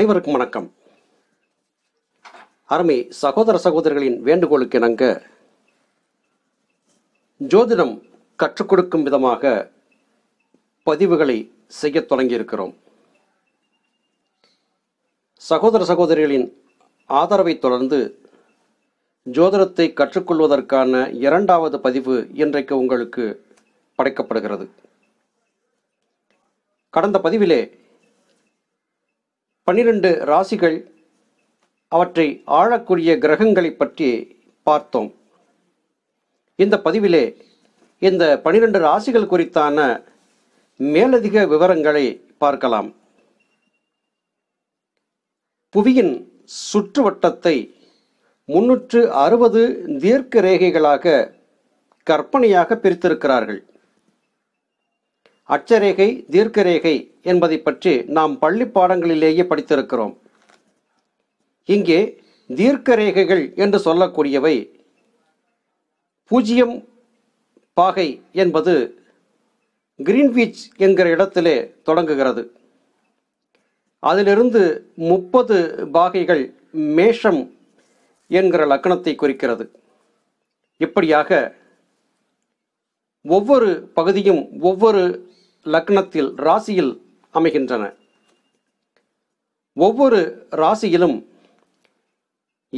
அனைவருக்கும் வணக்கம் அருமை சகோதர சகோதரிகளின் வேண்டுகோளுக்கு இணங்க ஜோதிடம் கற்றுக் கொடுக்கும் விதமாக பதிவுகளை செய்ய தொடங்கியிருக்கிறோம் சகோதர சகோதரிகளின் ஆதரவை தொடர்ந்து ஜோதிடத்தை கற்றுக்கொள்வதற்கான இரண்டாவது பதிவு இன்றைக்கு உங்களுக்கு படைக்கப்படுகிறது கடந்த பதிவிலே பன்னிரண்டு ராசிகள் அவற்றை ஆழக்கூடிய கிரகங்களை பற்றி பார்த்தோம் இந்த பதிவிலே இந்த பனிரெண்டு ராசிகள் குறித்தான மேலதிக விவரங்களை பார்க்கலாம் புவியின் சுற்றுவட்டத்தை முன்னூற்று அறுபது தீர்க்க ரேகைகளாக கற்பனையாக பிரித்திருக்கிறார்கள் அச்சரேகை தீர்க்கரேகை என்பதை பற்றி நாம் பள்ளி பாடங்களிலேயே படித்திருக்கிறோம் இங்கே தீர்க்கரேகைகள் என்று சொல்லக்கூடியவை பூஜ்ஜியம் பாகை என்பது கிரீன்விச் என்கிற இடத்திலே தொடங்குகிறது அதிலிருந்து முப்பது பாகைகள் மேஷம் என்கிற லக்கணத்தை குறிக்கிறது இப்படியாக ஒவ்வொரு பகுதியும் ஒவ்வொரு லக்னத்தில் ராசியில் அமைகின்றன ஒவ்வொரு ராசியிலும்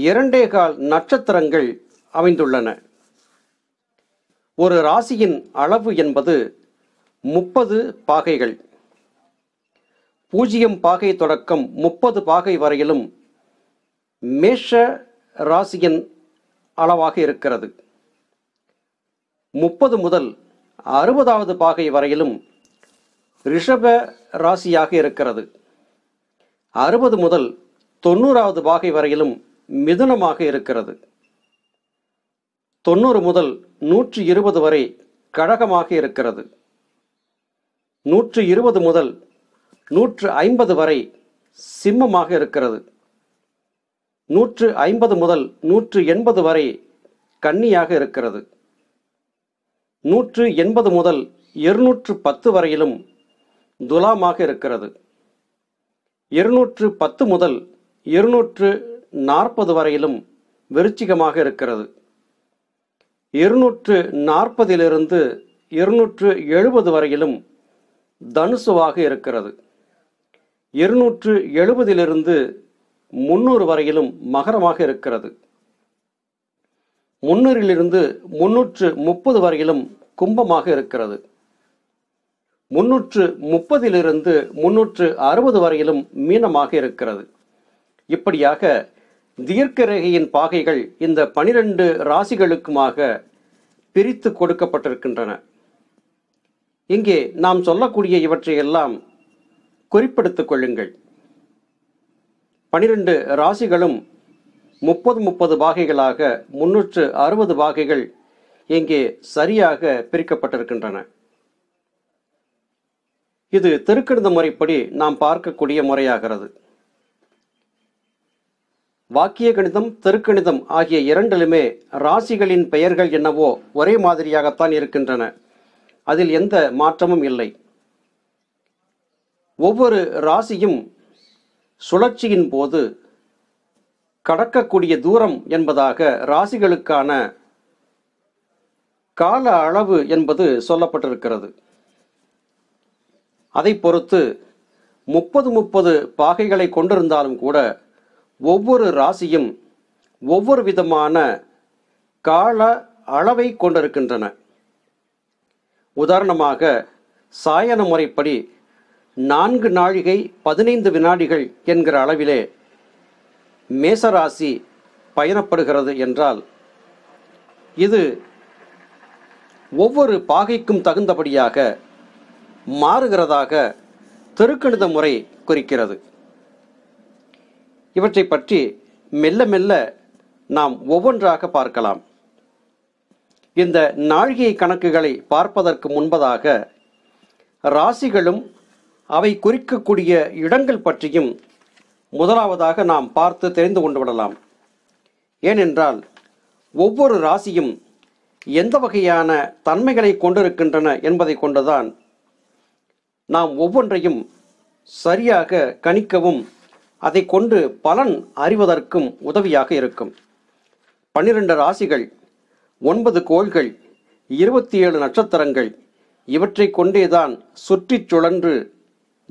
இரண்டே கால் நட்சத்திரங்கள் அமைந்துள்ளன ஒரு ராசியின் அளவு என்பது முப்பது பாகைகள் பூஜ்ஜியம் பாகை தொடக்கம் முப்பது பாகை வரையிலும் மேஷ ராசியின் அளவாக இருக்கிறது முப்பது முதல் அறுபதாவது பாகை வரையிலும் ரிஷப ராசியாக இருக்கிறது அறுபது முதல் தொண்ணூறாவது பாகை வரையிலும் மிதுனமாக இருக்கிறது தொண்ணூறு முதல் நூற்றி இருபது வரை கழகமாக இருக்கிறது நூற்று இருபது முதல் நூற்று ஐம்பது வரை சிம்மமாக இருக்கிறது நூற்று ஐம்பது முதல் நூற்று எண்பது வரை கன்னியாக இருக்கிறது நூற்று எண்பது முதல் இருநூற்று பத்து வரையிலும் துலாமாக இருக்கிறது இருநூற்று பத்து முதல் இருநூற்று நாற்பது வரையிலும் விருச்சிகமாக இருக்கிறது இருநூற்று நாற்பதிலிருந்து இருநூற்று எழுபது வரையிலும் தனுசுவாக இருக்கிறது இருநூற்று எழுபதிலிருந்து முன்னூறு வரையிலும் மகரமாக இருக்கிறது முன்னூறிலிருந்து முன்னூற்று முப்பது வரையிலும் கும்பமாக இருக்கிறது முன்னூற்று முப்பதிலிருந்து முன்னூற்று அறுபது வரையிலும் மீனமாக இருக்கிறது இப்படியாக தீர்க்க பாகைகள் இந்த பனிரெண்டு ராசிகளுக்குமாக பிரித்து கொடுக்கப்பட்டிருக்கின்றன இங்கே நாம் சொல்லக்கூடிய இவற்றையெல்லாம் குறிப்பிடுத்துக் கொள்ளுங்கள் பனிரெண்டு ராசிகளும் முப்பது முப்பது பாகைகளாக முன்னூற்று அறுபது பாகைகள் இங்கே சரியாக பிரிக்கப்பட்டிருக்கின்றன இது திருக்கெழுத முறைப்படி நாம் பார்க்கக்கூடிய முறையாகிறது வாக்கிய கணிதம் தெருக்கணிதம் ஆகிய இரண்டிலுமே ராசிகளின் பெயர்கள் என்னவோ ஒரே மாதிரியாகத்தான் இருக்கின்றன அதில் எந்த மாற்றமும் இல்லை ஒவ்வொரு ராசியும் சுழற்சியின் போது கடக்கக்கூடிய தூரம் என்பதாக ராசிகளுக்கான கால அளவு என்பது சொல்லப்பட்டிருக்கிறது அதை பொறுத்து முப்பது முப்பது பாகைகளை கொண்டிருந்தாலும் கூட ஒவ்வொரு ராசியும் ஒவ்வொரு விதமான கால அளவை கொண்டிருக்கின்றன உதாரணமாக சாயன முறைப்படி நான்கு நாழிகை பதினைந்து வினாடிகள் என்கிற அளவிலே மேசராசி பயணப்படுகிறது என்றால் இது ஒவ்வொரு பாகைக்கும் தகுந்தபடியாக மாறுகிறதாக தெருக்கணித முறை குறிக்கிறது இவற்றை பற்றி மெல்ல மெல்ல நாம் ஒவ்வொன்றாக பார்க்கலாம் இந்த நாழிகை கணக்குகளை பார்ப்பதற்கு முன்பதாக ராசிகளும் அவை குறிக்கக்கூடிய இடங்கள் பற்றியும் முதலாவதாக நாம் பார்த்து தெரிந்து கொண்டு விடலாம் ஏனென்றால் ஒவ்வொரு ராசியும் எந்த வகையான தன்மைகளை கொண்டிருக்கின்றன என்பதை கொண்டுதான் நாம் ஒவ்வொன்றையும் சரியாக கணிக்கவும் அதை கொண்டு பலன் அறிவதற்கும் உதவியாக இருக்கும் பன்னிரண்டு ராசிகள் ஒன்பது கோள்கள் இருபத்தி ஏழு நட்சத்திரங்கள் இவற்றை கொண்டேதான் சுற்றி சுழன்று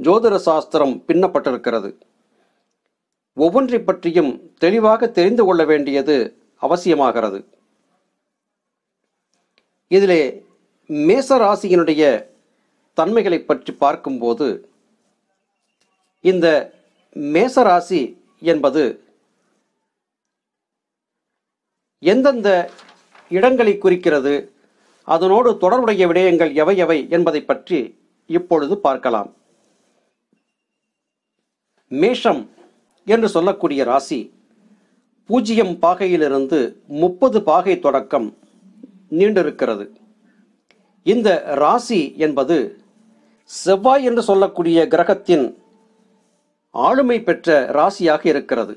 ஜோதிட சாஸ்திரம் பின்னப்பட்டிருக்கிறது ஒவ்வொன்றை பற்றியும் தெளிவாக தெரிந்து கொள்ள வேண்டியது அவசியமாகிறது இதிலே மேச ராசியினுடைய தன்மைகளை பற்றி பார்க்கும்போது இந்த மேசராசி என்பது எந்தெந்த இடங்களை குறிக்கிறது அதனோடு தொடர்புடைய விடயங்கள் எவை எவை என்பதை பற்றி இப்பொழுது பார்க்கலாம் மேஷம் என்று சொல்லக்கூடிய ராசி பூஜ்ஜியம் பாகையிலிருந்து முப்பது பாகை தொடக்கம் நீண்டிருக்கிறது இந்த ராசி என்பது செவ்வாய் என்று சொல்லக்கூடிய கிரகத்தின் ஆளுமை பெற்ற ராசியாக இருக்கிறது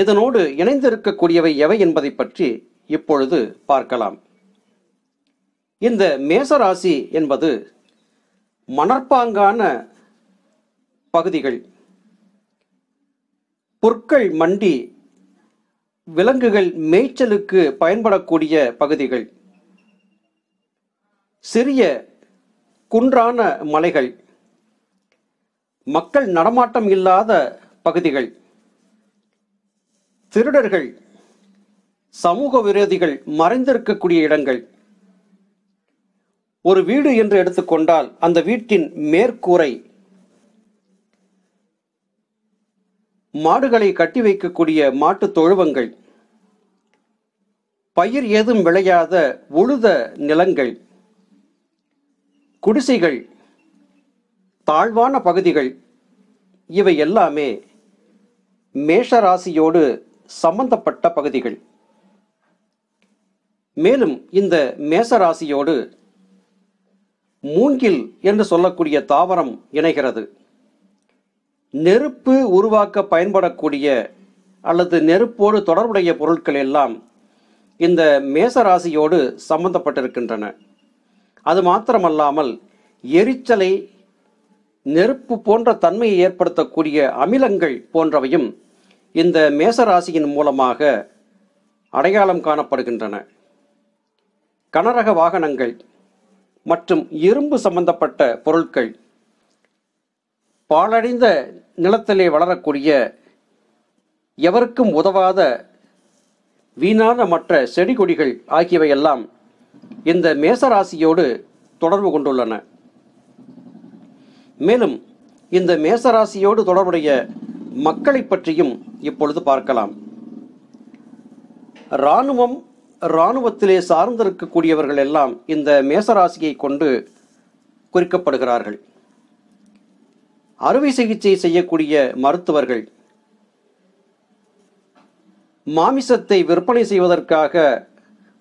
இதனோடு இணைந்திருக்கக்கூடியவை எவை என்பதை பற்றி இப்பொழுது பார்க்கலாம் இந்த மேச ராசி என்பது மணற்பாங்கான பகுதிகள் பொற்கள் மண்டி விலங்குகள் மேய்ச்சலுக்கு பயன்படக்கூடிய பகுதிகள் சிறிய குன்றான மலைகள் மக்கள் நடமாட்டம் இல்லாத பகுதிகள் திருடர்கள் சமூக விரோதிகள் மறைந்திருக்கக்கூடிய இடங்கள் ஒரு வீடு என்று எடுத்துக்கொண்டால் அந்த வீட்டின் மேற்கூரை மாடுகளை கட்டி வைக்கக்கூடிய மாட்டு தொழுவங்கள் பயிர் ஏதும் விளையாத உழுத நிலங்கள் குடிசைகள் தாழ்வான பகுதிகள் இவை எல்லாமே மேஷராசியோடு சம்பந்தப்பட்ட பகுதிகள் மேலும் இந்த மேசராசியோடு மூங்கில் என்று சொல்லக்கூடிய தாவரம் இணைகிறது நெருப்பு உருவாக்க பயன்படக்கூடிய அல்லது நெருப்போடு தொடர்புடைய பொருட்கள் எல்லாம் இந்த மேசராசியோடு சம்பந்தப்பட்டிருக்கின்றன அது மாத்திரமல்லாமல் எரிச்சலை நெருப்பு போன்ற தன்மையை ஏற்படுத்தக்கூடிய அமிலங்கள் போன்றவையும் இந்த மேசராசியின் மூலமாக அடையாளம் காணப்படுகின்றன கனரக வாகனங்கள் மற்றும் இரும்பு சம்பந்தப்பட்ட பொருட்கள் பாலடைந்த நிலத்திலே வளரக்கூடிய எவருக்கும் உதவாத வீணான மற்ற செடி கொடிகள் ஆகியவையெல்லாம் இந்த மேசராசியோடு தொடர்பு கொண்டுள்ளன மேலும் இந்த மேசராசியோடு தொடர்புடைய மக்களை பற்றியும் இப்பொழுது பார்க்கலாம் இராணுவம் இராணுவத்திலே சார்ந்திருக்கக்கூடியவர்கள் எல்லாம் இந்த மேசராசியை கொண்டு குறிக்கப்படுகிறார்கள் அறுவை சிகிச்சை செய்யக்கூடிய மருத்துவர்கள் மாமிசத்தை விற்பனை செய்வதற்காக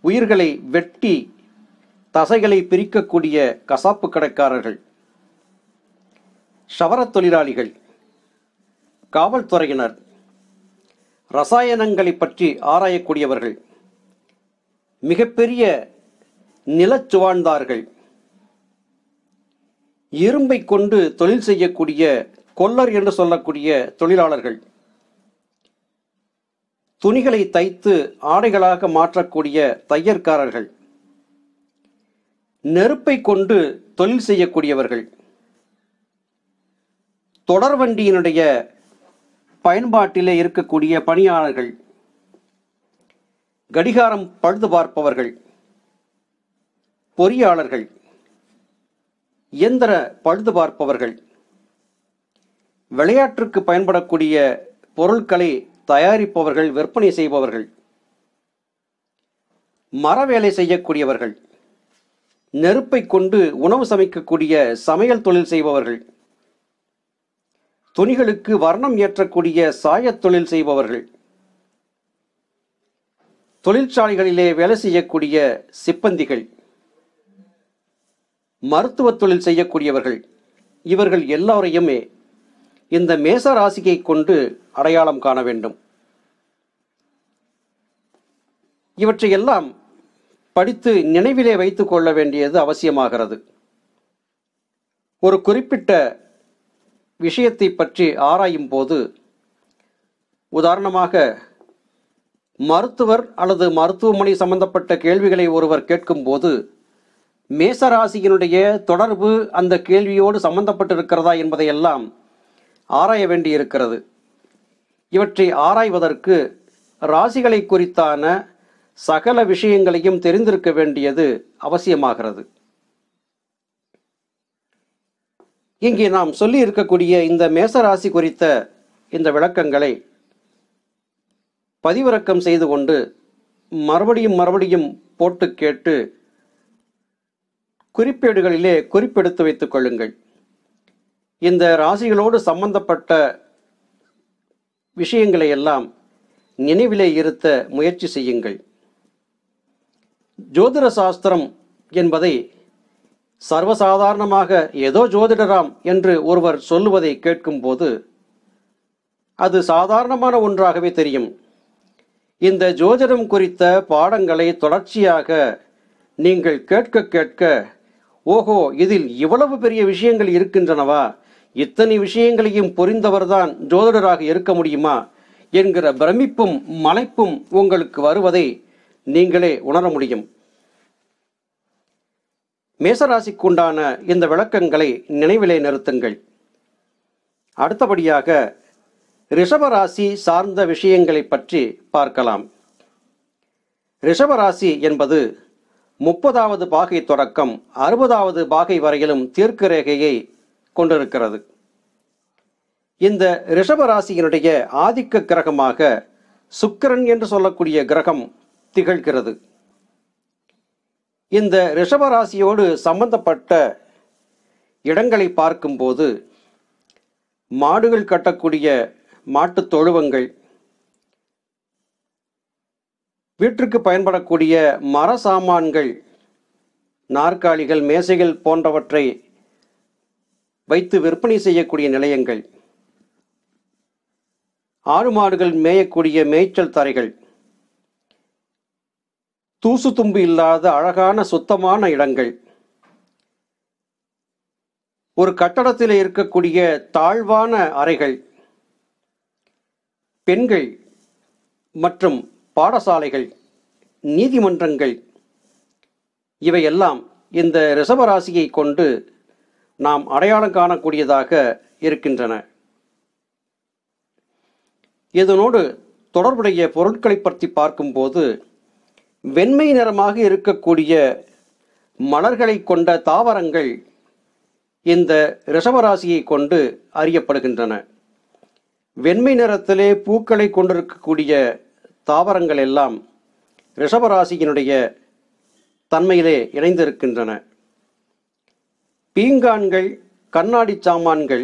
உயிர்களை வெட்டி தசைகளை பிரிக்கக்கூடிய கசாப்பு கடைக்காரர்கள் ஷவரத் தொழிலாளிகள் காவல்துறையினர் ரசாயனங்களை பற்றி ஆராயக்கூடியவர்கள் மிகப்பெரிய நிலச்சுவாழ்ந்தார்கள் இரும்பை கொண்டு தொழில் செய்யக்கூடிய கொல்லர் என்று சொல்லக்கூடிய தொழிலாளர்கள் துணிகளை தைத்து ஆடைகளாக மாற்றக்கூடிய தையற்காரர்கள் நெருப்பை கொண்டு தொழில் செய்யக்கூடியவர்கள் தொடர் வண்டியினுடைய பயன்பாட்டிலே இருக்கக்கூடிய பணியாளர்கள் கடிகாரம் பழுது பார்ப்பவர்கள் பொறியாளர்கள் இயந்திர பழுது பார்ப்பவர்கள் விளையாட்டிற்கு பயன்படக்கூடிய பொருட்களை தயாரிப்பவர்கள் விற்பனை செய்பவர்கள் மர வேலை செய்யக்கூடியவர்கள் நெருப்பை கொண்டு உணவு சமைக்கக்கூடிய சமையல் தொழில் செய்பவர்கள் துணிகளுக்கு வர்ணம் ஏற்றக்கூடிய சாயத் தொழில் செய்பவர்கள் தொழிற்சாலைகளிலே வேலை செய்யக்கூடிய சிப்பந்திகள் மருத்துவ தொழில் செய்யக்கூடியவர்கள் இவர்கள் எல்லாரையுமே இந்த மேச ராசியை கொண்டு அடையாளம் காண வேண்டும் இவற்றையெல்லாம் படித்து நினைவிலே வைத்துக் கொள்ள வேண்டியது அவசியமாகிறது ஒரு குறிப்பிட்ட விஷயத்தை பற்றி ஆராயும் போது உதாரணமாக மருத்துவர் அல்லது மருத்துவமனை சம்பந்தப்பட்ட கேள்விகளை ஒருவர் கேட்கும்போது மேசராசியினுடைய தொடர்பு அந்த கேள்வியோடு சம்பந்தப்பட்டிருக்கிறதா என்பதையெல்லாம் ஆராய வேண்டியிருக்கிறது இவற்றை ஆராய்வதற்கு ராசிகளை குறித்தான சகல விஷயங்களையும் தெரிந்திருக்க வேண்டியது அவசியமாகிறது இங்கே நாம் சொல்லி இருக்கக்கூடிய இந்த மேசராசி குறித்த இந்த விளக்கங்களை பதிவிறக்கம் செய்து கொண்டு மறுபடியும் மறுபடியும் போட்டு கேட்டு குறிப்பேடுகளிலே குறிப்பெடுத்து வைத்துக் கொள்ளுங்கள் இந்த ராசிகளோடு சம்பந்தப்பட்ட விஷயங்களை எல்லாம் நினைவிலே இருத்த முயற்சி செய்யுங்கள் ஜோதிட சாஸ்திரம் என்பதை சர்வசாதாரணமாக ஏதோ ஜோதிடராம் என்று ஒருவர் சொல்லுவதை கேட்கும்போது அது சாதாரணமான ஒன்றாகவே தெரியும் இந்த ஜோதிடம் குறித்த பாடங்களை தொடர்ச்சியாக நீங்கள் கேட்க கேட்க ஓஹோ இதில் இவ்வளவு பெரிய விஷயங்கள் இருக்கின்றனவா இத்தனை விஷயங்களையும் புரிந்தவர்தான் ஜோதிடராக இருக்க முடியுமா என்கிற பிரமிப்பும் மலைப்பும் உங்களுக்கு வருவதை நீங்களே உணர முடியும் மேசராசிக்குண்டான இந்த விளக்கங்களை நினைவிலே நிறுத்துங்கள் அடுத்தபடியாக ரிஷபராசி சார்ந்த விஷயங்களை பற்றி பார்க்கலாம் ரிஷபராசி என்பது முப்பதாவது பாகை தொடக்கம் அறுபதாவது பாகை வரையிலும் தீர்க்க ரேகையை கொண்டிருக்கிறது இந்த ரிஷபராசியினுடைய ஆதிக்க கிரகமாக சுக்கரன் என்று சொல்லக்கூடிய கிரகம் திகழ்கிறது இந்த ரிஷபராசியோடு சம்பந்தப்பட்ட இடங்களை பார்க்கும்போது மாடுகள் கட்டக்கூடிய மாட்டுத் தொழுவங்கள் வீட்டிற்கு பயன்படக்கூடிய மர சாமான்கள் நாற்காலிகள் மேசைகள் போன்றவற்றை வைத்து விற்பனை செய்யக்கூடிய நிலையங்கள் ஆறு மாடுகள் மேயக்கூடிய மேய்ச்சல் தரைகள் தூசு தும்பு இல்லாத அழகான சுத்தமான இடங்கள் ஒரு கட்டடத்தில் இருக்கக்கூடிய தாழ்வான அறைகள் பெண்கள் மற்றும் பாடசாலைகள் நீதிமன்றங்கள் இவையெல்லாம் இந்த ரிசவராசியை கொண்டு நாம் அடையாளம் காணக்கூடியதாக இருக்கின்றன இதனோடு தொடர்புடைய பொருட்களை பற்றி பார்க்கும்போது வெண்மை நிறமாக இருக்கக்கூடிய மலர்களை கொண்ட தாவரங்கள் இந்த ரிஷபராசியை கொண்டு அறியப்படுகின்றன வெண்மை நிறத்திலே பூக்களை கொண்டிருக்கக்கூடிய தாவரங்கள் எல்லாம் ரிஷபராசியினுடைய தன்மையிலே இணைந்திருக்கின்றன பீங்கான்கள் கண்ணாடி சாமான்கள்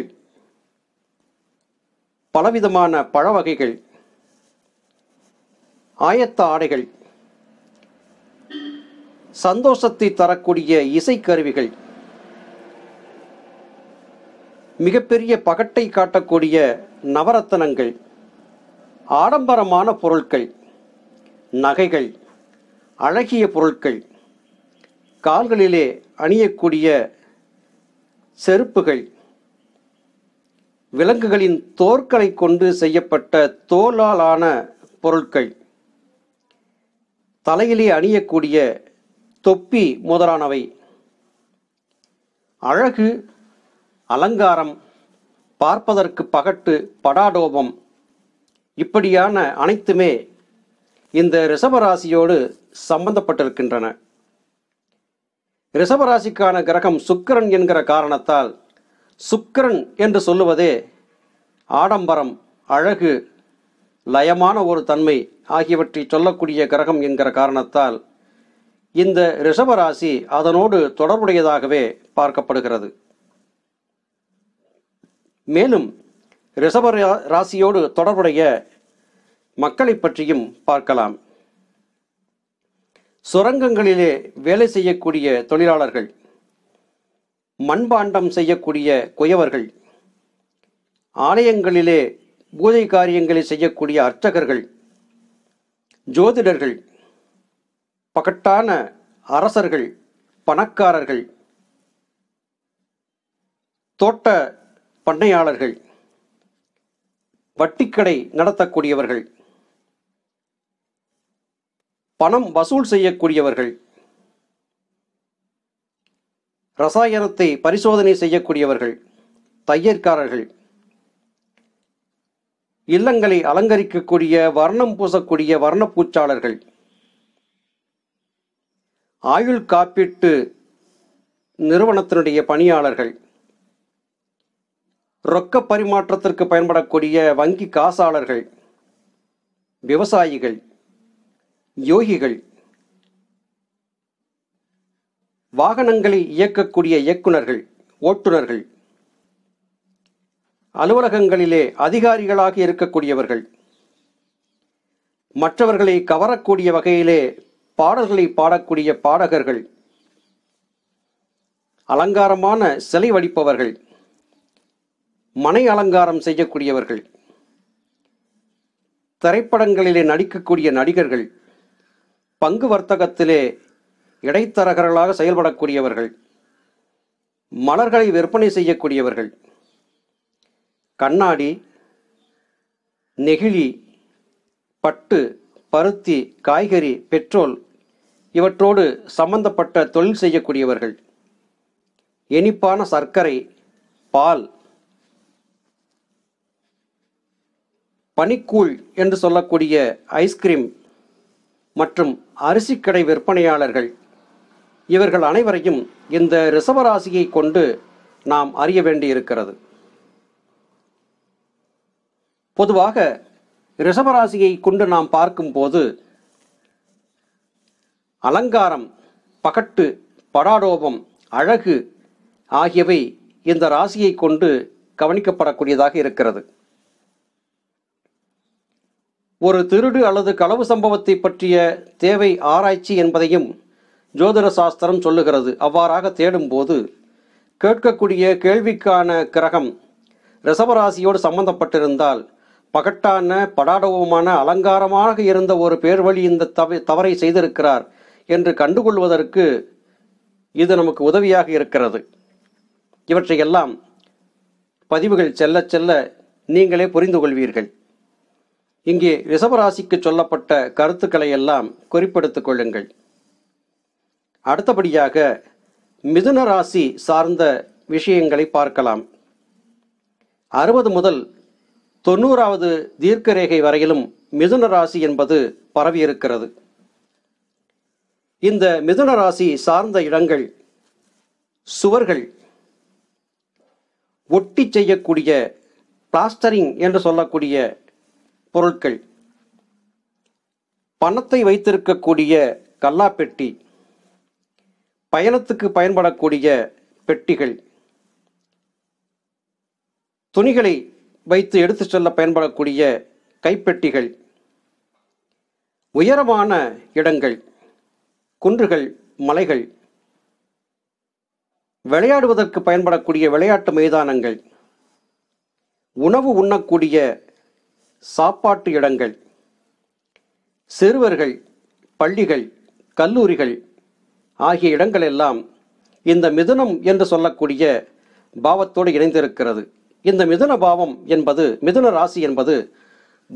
பலவிதமான பழ வகைகள் ஆயத்த ஆடைகள் சந்தோஷத்தை தரக்கூடிய இசைக்கருவிகள் மிகப்பெரிய பகட்டை காட்டக்கூடிய நவரத்தனங்கள் ஆடம்பரமான பொருட்கள் நகைகள் அழகிய பொருட்கள் கால்களிலே அணியக்கூடிய செருப்புகள் விலங்குகளின் தோற்களை கொண்டு செய்யப்பட்ட தோலாலான பொருட்கள் தலையிலே அணியக்கூடிய தொப்பி முதலானவை அழகு அலங்காரம் பார்ப்பதற்கு பகட்டு படாடோபம் இப்படியான அனைத்துமே இந்த ரிஷபராசியோடு சம்பந்தப்பட்டிருக்கின்றன ரிஷபராசிக்கான கிரகம் சுக்கரன் என்கிற காரணத்தால் சுக்கரன் என்று சொல்லுவதே ஆடம்பரம் அழகு லயமான ஒரு தன்மை ஆகியவற்றை சொல்லக்கூடிய கிரகம் என்கிற காரணத்தால் இந்த ரிஷபராசி அதனோடு தொடர்புடையதாகவே பார்க்கப்படுகிறது மேலும் ரிஷபரா ராசியோடு தொடர்புடைய மக்களை பற்றியும் பார்க்கலாம் சுரங்கங்களிலே வேலை செய்யக்கூடிய தொழிலாளர்கள் மண்பாண்டம் செய்யக்கூடிய குயவர்கள் ஆலயங்களிலே பூஜை காரியங்களை செய்யக்கூடிய அர்ச்சகர்கள் ஜோதிடர்கள் பகட்டான அரசர்கள் பணக்காரர்கள் தோட்ட பண்ணையாளர்கள் வட்டிக்கடை நடத்தக்கூடியவர்கள் பணம் வசூல் செய்யக்கூடியவர்கள் ரசாயனத்தை பரிசோதனை செய்யக்கூடியவர்கள் தையற்காரர்கள் இல்லங்களை அலங்கரிக்கக்கூடிய வர்ணம் பூசக்கூடிய வர்ணப்பூச்சாளர்கள் ஆயுள் காப்பீட்டு நிறுவனத்தினுடைய பணியாளர்கள் ரொக்க பரிமாற்றத்திற்கு பயன்படக்கூடிய வங்கி காசாளர்கள் விவசாயிகள் யோகிகள் வாகனங்களை இயக்கக்கூடிய இயக்குநர்கள் ஓட்டுநர்கள் அலுவலகங்களிலே அதிகாரிகளாக இருக்கக்கூடியவர்கள் மற்றவர்களை கவரக்கூடிய வகையிலே பாடல்களை பாடக்கூடிய பாடகர்கள் அலங்காரமான சிலை வடிப்பவர்கள் மனை அலங்காரம் செய்யக்கூடியவர்கள் திரைப்படங்களிலே நடிக்கக்கூடிய நடிகர்கள் பங்கு வர்த்தகத்திலே இடைத்தரகர்களாக செயல்படக்கூடியவர்கள் மலர்களை விற்பனை செய்யக்கூடியவர்கள் கண்ணாடி நெகிழி பட்டு பருத்தி காய்கறி பெட்ரோல் இவற்றோடு சம்பந்தப்பட்ட தொழில் செய்யக்கூடியவர்கள் இனிப்பான சர்க்கரை பால் பனிக்கூழ் என்று சொல்லக்கூடிய ஐஸ்கிரீம் மற்றும் அரிசிக்கடை விற்பனையாளர்கள் இவர்கள் அனைவரையும் இந்த ரிசவராசியை கொண்டு நாம் அறிய வேண்டியிருக்கிறது பொதுவாக ரிசவராசியை கொண்டு நாம் பார்க்கும்போது அலங்காரம் பகட்டு படாடோபம் அழகு ஆகியவை இந்த ராசியை கொண்டு கவனிக்கப்படக்கூடியதாக இருக்கிறது ஒரு திருடு அல்லது களவு சம்பவத்தை பற்றிய தேவை ஆராய்ச்சி என்பதையும் ஜோதிட சாஸ்திரம் சொல்லுகிறது அவ்வாறாக தேடும்போது கேட்கக்கூடிய கேள்விக்கான கிரகம் ரிசவராசியோடு சம்பந்தப்பட்டிருந்தால் பகட்டான படாடவுமான அலங்காரமாக இருந்த ஒரு பேர்வழி இந்த தவ தவறை செய்திருக்கிறார் என்று கண்டுகொள்வதற்கு இது நமக்கு உதவியாக இருக்கிறது இவற்றையெல்லாம் பதிவுகள் செல்ல செல்ல நீங்களே புரிந்து கொள்வீர்கள் இங்கே ரிஷபராசிக்கு சொல்லப்பட்ட கருத்துக்களை எல்லாம் குறிப்பெடுத்துக் கொள்ளுங்கள் அடுத்தபடியாக மிதுன ராசி சார்ந்த விஷயங்களை பார்க்கலாம் அறுபது முதல் தொண்ணூறாவது தீர்க்க ரேகை வரையிலும் மிதுன ராசி என்பது பரவியிருக்கிறது இந்த மிதுன ராசி சார்ந்த இடங்கள் சுவர்கள் ஒட்டி செய்யக்கூடிய பிளாஸ்டரிங் என்று சொல்லக்கூடிய பொருட்கள் பணத்தை வைத்திருக்கக்கூடிய கல்லா பெட்டி பயணத்துக்கு பயன்படக்கூடிய பெட்டிகள் துணிகளை வைத்து எடுத்து செல்ல பயன்படக்கூடிய கைப்பெட்டிகள் உயரமான இடங்கள் குன்றுகள் மலைகள் விளையாடுவதற்கு பயன்படக்கூடிய விளையாட்டு மைதானங்கள் உணவு உண்ணக்கூடிய சாப்பாட்டு இடங்கள் சிறுவர்கள் பள்ளிகள் கல்லூரிகள் ஆகிய இடங்களெல்லாம் இந்த மிதுனம் என்று சொல்லக்கூடிய பாவத்தோடு இணைந்திருக்கிறது இந்த மிதுன பாவம் என்பது மிதுன ராசி என்பது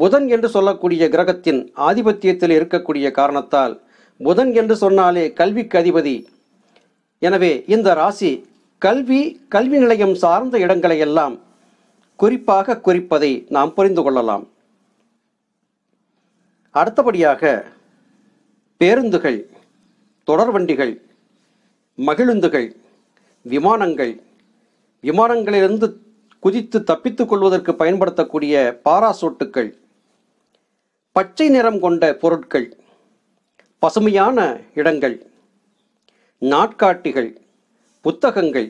புதன் என்று சொல்லக்கூடிய கிரகத்தின் ஆதிபத்தியத்தில் இருக்கக்கூடிய காரணத்தால் புதன் என்று சொன்னாலே கல்விக்கு அதிபதி எனவே இந்த ராசி கல்வி கல்வி நிலையம் சார்ந்த இடங்களை எல்லாம் குறிப்பாக குறிப்பதை நாம் புரிந்து கொள்ளலாம் அடுத்தபடியாக பேருந்துகள் தொடர்வண்டிகள் மகிழுந்துகள் விமானங்கள் விமானங்களிலிருந்து குதித்து தப்பித்துக் கொள்வதற்கு பயன்படுத்தக்கூடிய பாராசோட்டுக்கள் பச்சை நிறம் கொண்ட பொருட்கள் பசுமையான இடங்கள் நாட்காட்டிகள் புத்தகங்கள்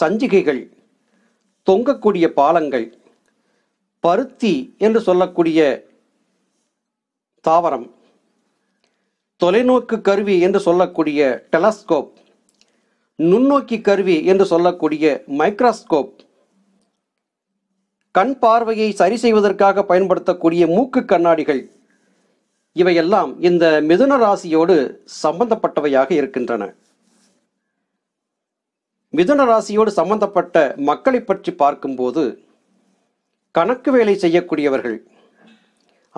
சஞ்சிகைகள் தொங்கக்கூடிய பாலங்கள் பருத்தி என்று சொல்லக்கூடிய தாவரம் தொலைநோக்கு கருவி என்று சொல்லக்கூடிய டெலஸ்கோப் நுண்ணோக்கி கருவி என்று சொல்லக்கூடிய மைக்ராஸ்கோப் கண் பார்வையை சரி செய்வதற்காக பயன்படுத்தக்கூடிய மூக்கு கண்ணாடிகள் இவையெல்லாம் இந்த மிதுன ராசியோடு சம்பந்தப்பட்டவையாக இருக்கின்றன மிதுன ராசியோடு சம்பந்தப்பட்ட மக்களை பற்றி பார்க்கும்போது கணக்கு வேலை செய்யக்கூடியவர்கள்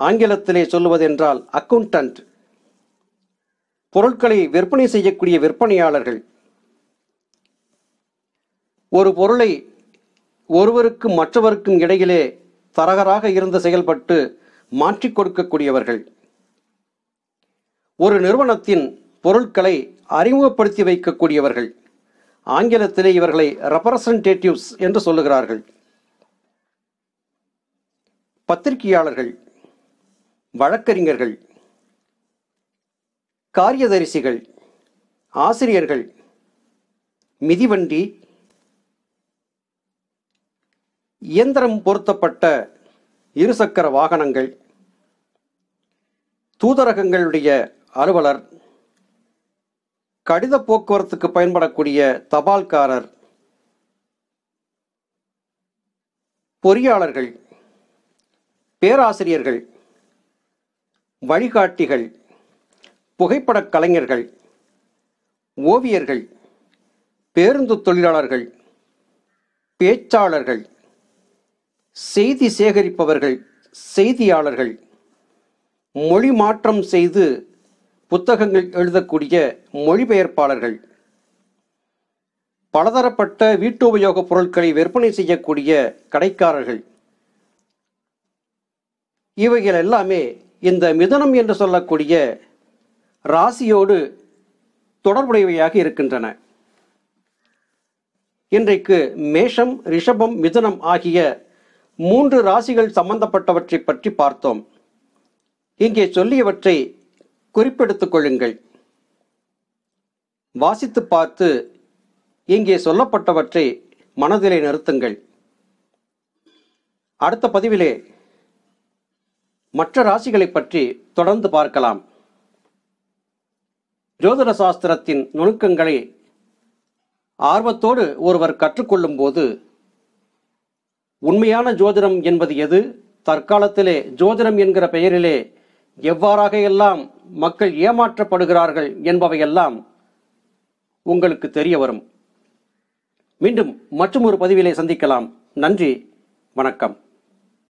ஆங்கிலத்திலே சொல்லுவதென்றால் அக்கௌண்டன்ட் பொருட்களை விற்பனை செய்யக்கூடிய விற்பனையாளர்கள் ஒரு பொருளை ஒருவருக்கும் மற்றவருக்கும் இடையிலே தரகராக இருந்து செயல்பட்டு மாற்றி கொடுக்கக்கூடியவர்கள் ஒரு நிறுவனத்தின் பொருட்களை அறிமுகப்படுத்தி வைக்கக்கூடியவர்கள் ஆங்கிலத்திலே இவர்களை ரெப்ரசன்டேட்டிவ்ஸ் என்று சொல்லுகிறார்கள் பத்திரிகையாளர்கள் வழக்கறிஞர்கள் காரியதரிசிகள் ஆசிரியர்கள் மிதிவண்டி இயந்திரம் பொருத்தப்பட்ட இருசக்கர வாகனங்கள் தூதரகங்களுடைய அலுவலர் கடித போக்குவரத்துக்கு பயன்படக்கூடிய தபால்காரர் பொறியாளர்கள் பேராசிரியர்கள் வழிகாட்டிகள் புகைப்படக் கலைஞர்கள் ஓவியர்கள் பேருந்து தொழிலாளர்கள் பேச்சாளர்கள் செய்தி சேகரிப்பவர்கள் செய்தியாளர்கள் மொழி மாற்றம் செய்து புத்தகங்கள் எழுதக்கூடிய மொழிபெயர்ப்பாளர்கள் பலதரப்பட்ட வீட்டு உபயோகப் பொருட்களை விற்பனை செய்யக்கூடிய கடைக்காரர்கள் இவைகள் எல்லாமே இந்த மிதனம் என்று சொல்லக்கூடிய ராசியோடு தொடர்புடையவையாக இருக்கின்றன இன்றைக்கு மேஷம் ரிஷபம் மிதனம் ஆகிய மூன்று ராசிகள் சம்பந்தப்பட்டவற்றை பற்றி பார்த்தோம் இங்கே சொல்லியவற்றை குறிப்பெடுத்துக் கொள்ளுங்கள் வாசித்து பார்த்து இங்கே சொல்லப்பட்டவற்றை மனதிலே நிறுத்துங்கள் அடுத்த பதிவிலே மற்ற ராசிகளை பற்றி தொடர்ந்து பார்க்கலாம் ஜோதிட சாஸ்திரத்தின் நுணுக்கங்களை ஆர்வத்தோடு ஒருவர் கற்றுக்கொள்ளும் போது உண்மையான ஜோதிடம் என்பது எது தற்காலத்திலே ஜோதிடம் என்கிற பெயரிலே எவ்வாறாக எல்லாம் மக்கள் ஏமாற்றப்படுகிறார்கள் என்பவையெல்லாம் உங்களுக்கு தெரிய வரும் மீண்டும் மற்றும் ஒரு பதிவிலே சந்திக்கலாம் நன்றி வணக்கம்